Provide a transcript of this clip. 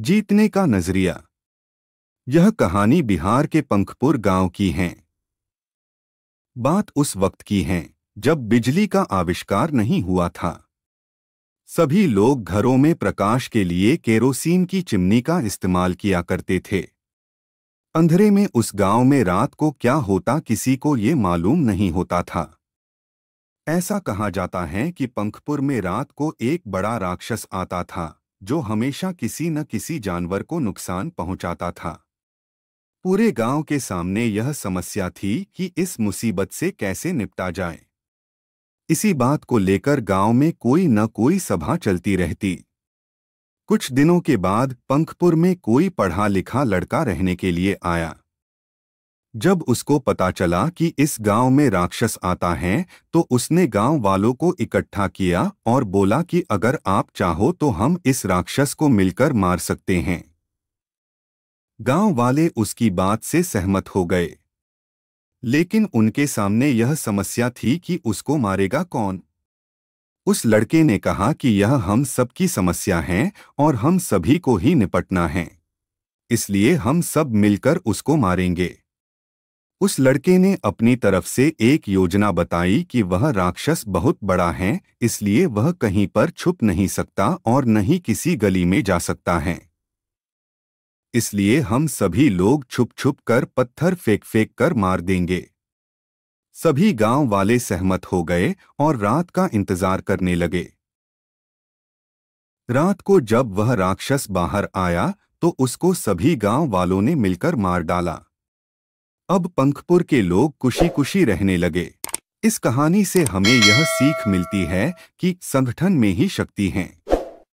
जीतने का नजरिया यह कहानी बिहार के पंखपुर गांव की है बात उस वक्त की है जब बिजली का आविष्कार नहीं हुआ था सभी लोग घरों में प्रकाश के लिए केरोसिन की चिमनी का इस्तेमाल किया करते थे अंधेरे में उस गांव में रात को क्या होता किसी को ये मालूम नहीं होता था ऐसा कहा जाता है कि पंखपुर में रात को एक बड़ा राक्षस आता था जो हमेशा किसी न किसी जानवर को नुकसान पहुंचाता था पूरे गांव के सामने यह समस्या थी कि इस मुसीबत से कैसे निपटा जाए इसी बात को लेकर गांव में कोई न कोई सभा चलती रहती कुछ दिनों के बाद पंखपुर में कोई पढ़ा लिखा लड़का रहने के लिए आया जब उसको पता चला कि इस गांव में राक्षस आता है तो उसने गांव वालों को इकट्ठा किया और बोला कि अगर आप चाहो तो हम इस राक्षस को मिलकर मार सकते हैं गांव वाले उसकी बात से सहमत हो गए लेकिन उनके सामने यह समस्या थी कि उसको मारेगा कौन उस लड़के ने कहा कि यह हम सबकी समस्या है और हम सभी को ही निपटना है इसलिए हम सब मिलकर उसको मारेंगे उस लड़के ने अपनी तरफ से एक योजना बताई कि वह राक्षस बहुत बड़ा है इसलिए वह कहीं पर छुप नहीं सकता और न ही किसी गली में जा सकता है इसलिए हम सभी लोग छुप छुप कर पत्थर फेंक फेंक कर मार देंगे सभी गांव वाले सहमत हो गए और रात का इंतजार करने लगे रात को जब वह राक्षस बाहर आया तो उसको सभी गांव वालों ने मिलकर मार डाला अब पंखपुर के लोग खुशी खुशी रहने लगे इस कहानी से हमें यह सीख मिलती है कि संगठन में ही शक्ति है